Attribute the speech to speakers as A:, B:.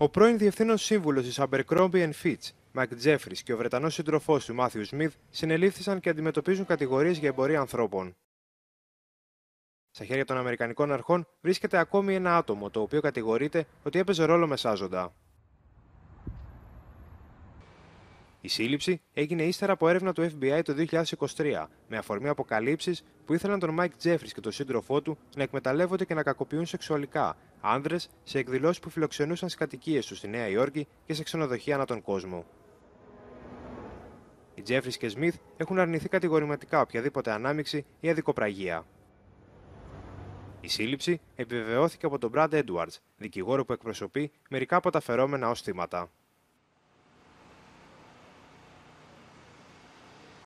A: Ο πρώην Διευθύνων Σύμβουλος της Abercrombie Fitch, Μακ Τζέφρις και ο Βρετανός σύντροφός του Μάθιου Σμιθ συνελήφθησαν και αντιμετωπίζουν κατηγορίες για εμπορία ανθρώπων. Στα χέρια των Αμερικανικών αρχών βρίσκεται ακόμη ένα άτομο το οποίο κατηγορείται ότι έπαιζε ρόλο μεσάζοντα. Η σύλληψη έγινε ύστερα από έρευνα του FBI το 2023, με αφορμή αποκαλύψεις που ήθελαν τον Μάικ Τζέφρι και τον σύντροφό του να εκμεταλλεύονται και να κακοποιούν σεξουαλικά άνδρες σε εκδηλώσεις που φιλοξενούσαν στις κατοικίες τους στη Νέα Υόρκη και σε ξενοδοχεία ανά τον κόσμο. Οι Τζέφρι και Σμιθ έχουν αρνηθεί κατηγορηματικά οποιαδήποτε ανάμειξη ή αδικοπραγία. Η σύλληψη επιβεβαιώθηκε από τον Μπραντ Έντουαρτ, δικηγόρο που εκπροσωπεί μερικά από τα φερόμενα ως θύματα.